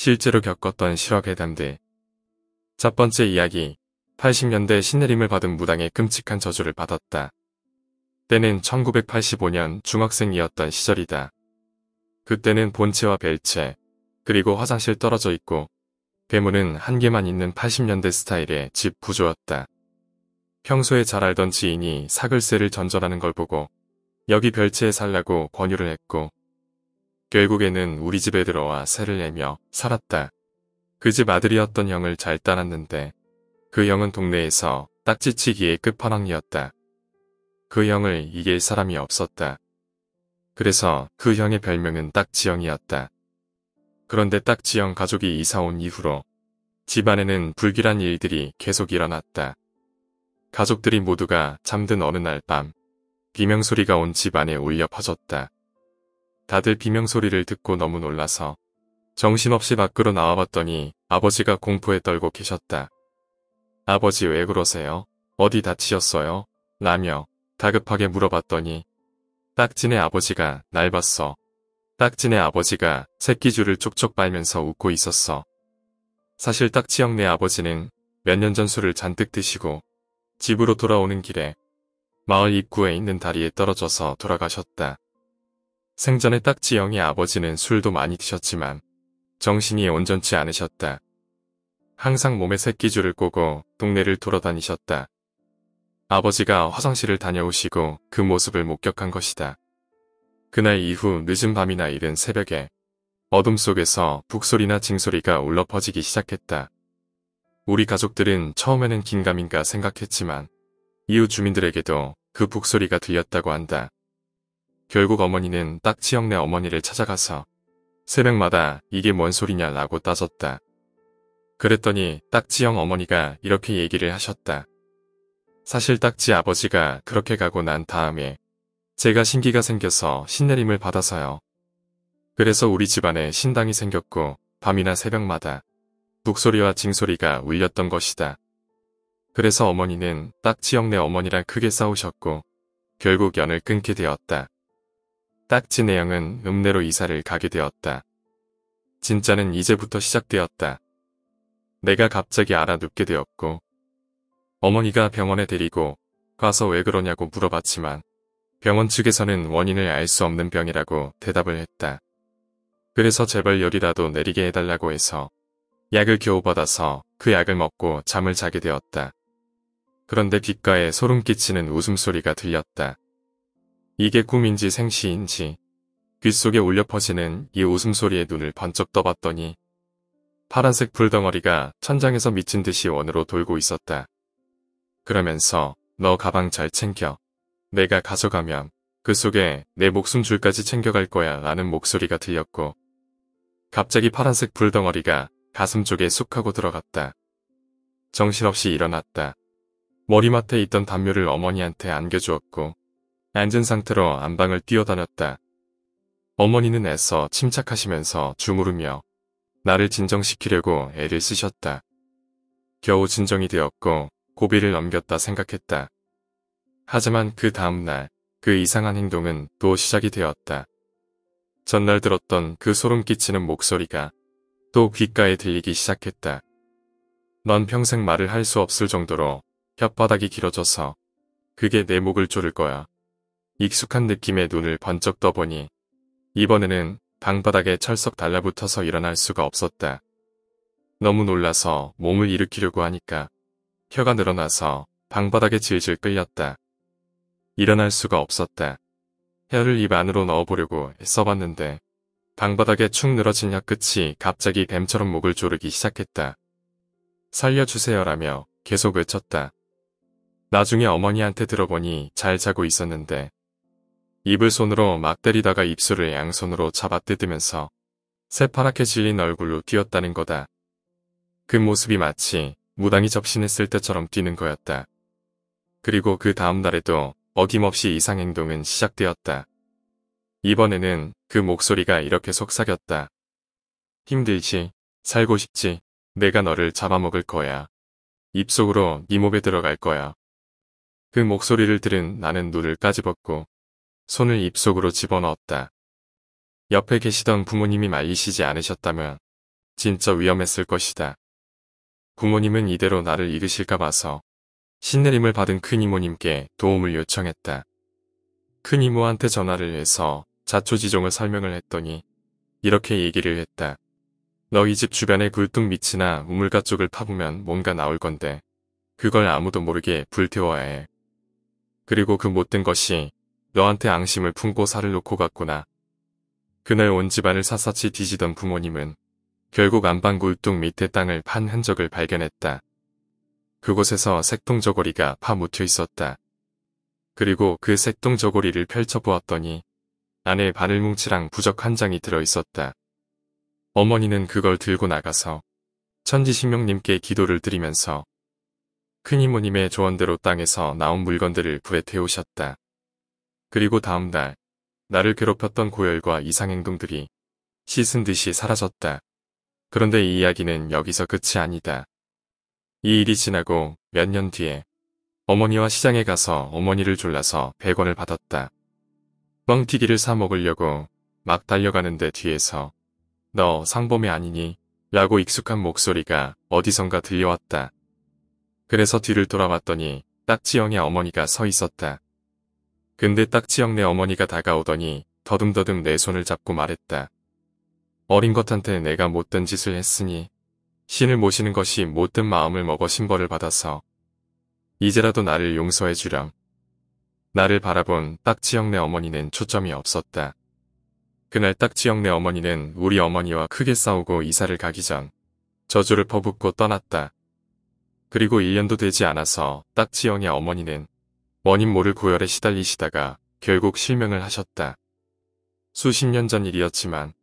실제로 겪었던 실화괴담들. 첫 번째 이야기, 80년대 신내림을 받은 무당의 끔찍한 저주를 받았다. 때는 1985년 중학생이었던 시절이다. 그때는 본체와 벨체, 그리고 화장실 떨어져 있고 괴문은 한 개만 있는 80년대 스타일의 집 구조였다. 평소에 잘 알던 지인이 사글세를 전전하는 걸 보고 여기 별채에 살라고 권유를 했고 결국에는 우리 집에 들어와 새를 내며 살았다. 그 집 아들이었던 형을 잘 따랐는데 그 형은 동네에서 딱지치기의 끝판왕이었다. 그 형을 이길 사람이 없었다. 그래서 그 형의 별명은 딱지형이었다. 그런데 딱지형 가족이 이사온 이후로 집안에는 불길한 일들이 계속 일어났다. 가족들이 모두가 잠든 어느 날 밤 비명소리가 온 집안에 울려 퍼졌다. 다들 비명소리를 듣고 너무 놀라서 정신없이 밖으로 나와봤더니 아버지가 공포에 떨고 계셨다. 아버지 왜 그러세요? 어디 다치셨어요? 라며 다급하게 물어봤더니 딱지네 아버지가 날 봤어. 딱지네 아버지가 새끼줄을 쪽쪽 빨면서 웃고 있었어. 사실 딱지 형내 아버지는 몇 년 전 술을 잔뜩 드시고 집으로 돌아오는 길에 마을 입구에 있는 다리에 떨어져서 돌아가셨다. 생전에 딱지영이 아버지는 술도 많이 드셨지만 정신이 온전치 않으셨다. 항상 몸에 새끼줄을 꼬고 동네를 돌아다니셨다. 아버지가 화장실을 다녀오시고 그 모습을 목격한 것이다. 그날 이후 늦은 밤이나 이른 새벽에 어둠 속에서 북소리나 징소리가 울려 퍼지기 시작했다. 우리 가족들은 처음에는 긴가민가 생각했지만 이웃 주민들에게도 그 북소리가 들렸다고 한다. 결국 어머니는 딱지형네 어머니를 찾아가서 새벽마다 이게 뭔 소리냐라고 따졌다. 그랬더니 딱지형 어머니가 이렇게 얘기를 하셨다. 사실 딱지 아버지가 그렇게 가고 난 다음에 제가 신기가 생겨서 신내림을 받아서요. 그래서 우리 집안에 신당이 생겼고 밤이나 새벽마다 북소리와 징소리가 울렸던 것이다. 그래서 어머니는 딱지형네 어머니랑 크게 싸우셨고 결국 연을 끊게 되었다. 딱지 내영은 읍내로 이사를 가게 되었다. 진짜는 이제부터 시작되었다. 내가 갑자기 알아눕게 되었고 어머니가 병원에 데리고 가서 왜 그러냐고 물어봤지만 병원 측에서는 원인을 알 수 없는 병이라고 대답을 했다. 그래서 제발 열이라도 내리게 해달라고 해서 약을 겨우 받아서 그 약을 먹고 잠을 자게 되었다. 그런데 귓가에 소름 끼치는 웃음소리가 들렸다. 이게 꿈인지 생시인지 귓속에 울려 퍼지는 이 웃음소리에 눈을 번쩍 떠봤더니 파란색 불덩어리가 천장에서 미친 듯이 원으로 돌고 있었다. 그러면서 너 가방 잘 챙겨. 내가 가져가면 그 속에 내 목숨 줄까지 챙겨갈 거야 라는 목소리가 들렸고 갑자기 파란색 불덩어리가 가슴 쪽에 쑥 하고 들어갔다. 정신없이 일어났다. 머리맡에 있던 담요를 어머니한테 안겨주었고 앉은 상태로 안방을 뛰어다녔다. 어머니는 애써 침착하시면서 주무르며 나를 진정시키려고 애를 쓰셨다. 겨우 진정이 되었고 고비를 넘겼다 생각했다. 하지만 그 다음날 그 이상한 행동은 또 시작이 되었다. 전날 들었던 그 소름 끼치는 목소리가 또 귓가에 들리기 시작했다. 넌 평생 말을 할 수 없을 정도로 혓바닥이 길어져서 그게 내 목을 조를 거야. 익숙한 느낌에 눈을 번쩍 떠보니 이번에는 방바닥에 철석 달라붙어서 일어날 수가 없었다. 너무 놀라서 몸을 일으키려고 하니까 혀가 늘어나서 방바닥에 질질 끌렸다. 일어날 수가 없었다. 혀를 입 안으로 넣어보려고 써봤는데 방바닥에 축 늘어진 혀 끝이 갑자기 뱀처럼 목을 조르기 시작했다. 살려주세요라며 계속 외쳤다. 나중에 어머니한테 들어보니 잘 자고 있었는데 입을 손으로 막 때리다가 입술을 양손으로 잡아 뜯으면서 새파랗게 질린 얼굴로 뛰었다는 거다. 그 모습이 마치 무당이 접신했을 때처럼 뛰는 거였다. 그리고 그 다음 날에도 어김없이 이상 행동은 시작되었다. 이번에는 그 목소리가 이렇게 속삭였다. 힘들지, 살고 싶지, 내가 너를 잡아먹을 거야. 입속으로 네 몸에 들어갈 거야. 그 목소리를 들은 나는 눈을 까집었고 손을 입속으로 집어넣었다. 옆에 계시던 부모님이 말리시지 않으셨다면 진짜 위험했을 것이다. 부모님은 이대로 나를 잃으실까 봐서 신내림을 받은 큰 이모님께 도움을 요청했다. 큰 이모한테 전화를 해서 자초지종을 설명을 했더니 이렇게 얘기를 했다. 너희 집 주변의 굴뚝 밑이나 우물가 쪽을 파보면 뭔가 나올 건데 그걸 아무도 모르게 불태워야 해. 그리고 그 못된 것이 너한테 앙심을 품고 살을 놓고 갔구나. 그날 온 집안을 샅샅이 뒤지던 부모님은 결국 안방구 뚝 밑에 땅을 판 흔적을 발견했다. 그곳에서 색동저고리가 파묻혀 있었다. 그리고 그 색동저고리를 펼쳐보았더니 안에 바늘뭉치랑 부적 한 장이 들어있었다. 어머니는 그걸 들고 나가서 천지신명님께 기도를 드리면서 큰이모님의 조언대로 땅에서 나온 물건들을 불에 태우셨다. 그리고 다음 날 나를 괴롭혔던 고열과 이상행동들이 씻은 듯이 사라졌다. 그런데 이 이야기는 여기서 끝이 아니다. 이 일이 지나고 몇 년 뒤에 어머니와 시장에 가서 어머니를 졸라서 100원을 받았다. 뻥튀기를 사 먹으려고 막 달려가는데 뒤에서 너 상범이 아니니? 라고 익숙한 목소리가 어디선가 들려왔다. 그래서 뒤를 돌아봤더니 딱지영의 어머니가 서 있었다. 근데 딱지역내 어머니가 다가오더니 더듬더듬 내 손을 잡고 말했다. 어린 것한테 내가 못된 짓을 했으니 신을 모시는 것이 못된 마음을 먹어 신벌을 받아서 이제라도 나를 용서해 주렴. 나를 바라본 딱지형네 어머니는 초점이 없었다. 그날 딱지형네 어머니는 우리 어머니와 크게 싸우고 이사를 가기 전 저주를 퍼붓고 떠났다. 그리고 1년도 되지 않아서 딱지영의 어머니는 원인 모를 고열에 시달리시다가 결국 실명을 하셨다. 수십 년 전 일이었지만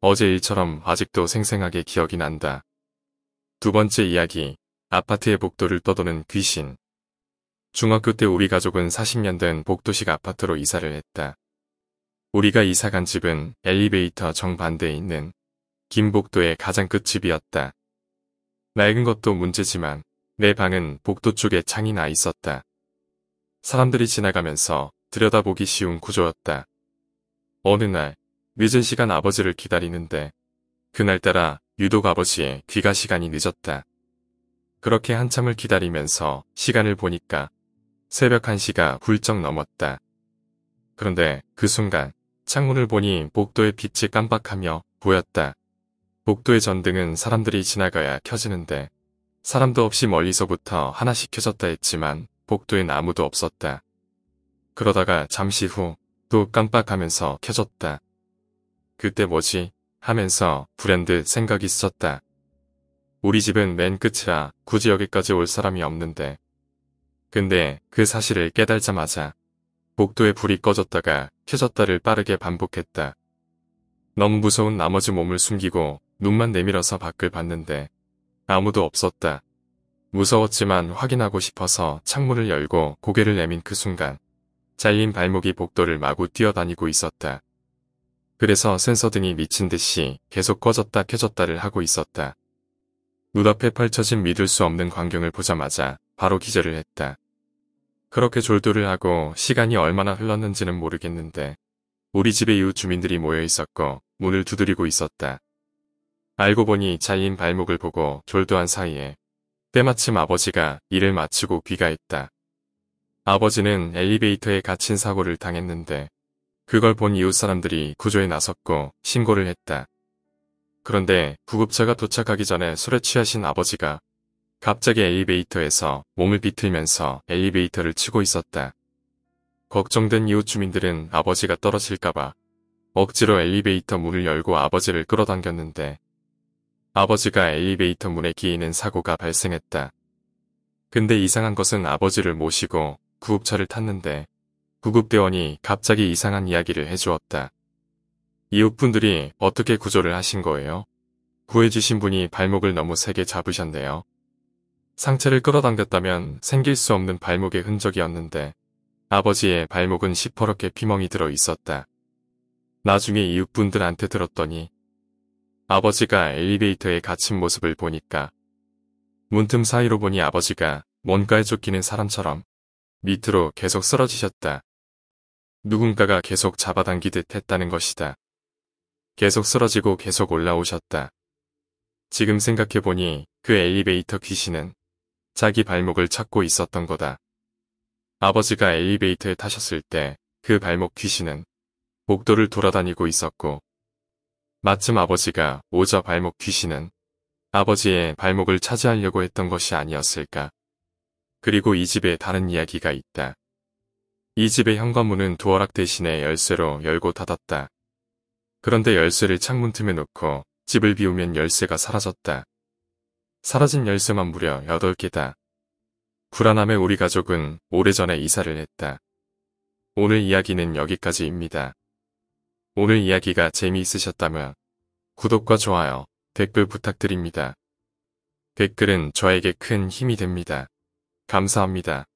어제 일처럼 아직도 생생하게 기억이 난다. 두 번째 이야기, 아파트의 복도를 떠도는 귀신. 중학교 때 우리 가족은 40년 된 복도식 아파트로 이사를 했다. 우리가 이사 간 집은 엘리베이터 정반대에 있는 김 복도의 가장 끝집이었다. 낡은 것도 문제지만 내 방은 복도 쪽에 창이 나 있었다. 사람들이 지나가면서 들여다보기 쉬운 구조였다. 어느 날 늦은 시간 아버지를 기다리는데 그날따라 유독 아버지의 귀가 시간이 늦었다. 그렇게 한참을 기다리면서 시간을 보니까 새벽 1시가 훌쩍 넘었다. 그런데 그 순간 창문을 보니 복도의 빛이 깜빡하며 보였다. 복도의 전등은 사람들이 지나가야 켜지는데 사람도 없이 멀리서부터 하나씩 켜졌다 했지만 복도엔 아무도 없었다. 그러다가 잠시 후 또 깜빡하면서 켜졌다. 그때 뭐지? 하면서 불현듯 생각이 있었다. 우리 집은 맨 끝이라 굳이 여기까지 올 사람이 없는데. 근데 그 사실을 깨달자마자 복도에 불이 꺼졌다가 켜졌다를 빠르게 반복했다. 너무 무서운 나머지 몸을 숨기고 눈만 내밀어서 밖을 봤는데 아무도 없었다. 무서웠지만 확인하고 싶어서 창문을 열고 고개를 내민 그 순간 잘린 발목이 복도를 마구 뛰어다니고 있었다. 그래서 센서등이 미친 듯이 계속 꺼졌다 켜졌다를 하고 있었다. 눈앞에 펼쳐진 믿을 수 없는 광경을 보자마자 바로 기절을 했다. 그렇게 졸도를 하고 시간이 얼마나 흘렀는지는 모르겠는데 우리 집에 이웃 주민들이 모여 있었고 문을 두드리고 있었다. 알고 보니 잘린 발목을 보고 졸도한 사이에 때마침 아버지가 일을 마치고 귀가했다. 아버지는 엘리베이터에 갇힌 사고를 당했는데 그걸 본 이웃 사람들이 구조에 나섰고 신고를 했다. 그런데 구급차가 도착하기 전에 술에 취하신 아버지가 갑자기 엘리베이터에서 몸을 비틀면서 엘리베이터를 치고 있었다. 걱정된 이웃 주민들은 아버지가 떨어질까봐 억지로 엘리베이터 문을 열고 아버지를 끌어당겼는데 아버지가 엘리베이터 문에 기이는 사고가 발생했다. 근데 이상한 것은 아버지를 모시고 구급차를 탔는데 구급대원이 갑자기 이상한 이야기를 해주었다. 이웃분들이 어떻게 구조를 하신 거예요? 구해주신 분이 발목을 너무 세게 잡으셨네요. 상체를 끌어당겼다면 생길 수 없는 발목의 흔적이었는데 아버지의 발목은 시퍼렇게 피멍이 들어 있었다. 나중에 이웃분들한테 들었더니 아버지가 엘리베이터에 갇힌 모습을 보니까 문틈 사이로 보니 아버지가 뭔가에 쫓기는 사람처럼 밑으로 계속 쓰러지셨다. 누군가가 계속 잡아당기듯 했다는 것이다. 계속 쓰러지고 계속 올라오셨다. 지금 생각해보니 그 엘리베이터 귀신은 자기 발목을 찾고 있었던 거다. 아버지가 엘리베이터에 타셨을 때 그 발목 귀신은 복도를 돌아다니고 있었고 마침 아버지가 오자 발목 귀신은 아버지의 발목을 차지하려고 했던 것이 아니었을까. 그리고 이 집에 다른 이야기가 있다. 이 집의 현관문은 도어락 대신에 열쇠로 열고 닫았다. 그런데 열쇠를 창문 틈에 놓고 집을 비우면 열쇠가 사라졌다. 사라진 열쇠만 무려 8개다. 불안함에 우리 가족은 오래전에 이사를 했다. 오늘 이야기는 여기까지입니다. 오늘 이야기가 재미있으셨다면 구독과 좋아요, 댓글 부탁드립니다. 댓글은 저에게 큰 힘이 됩니다. 감사합니다.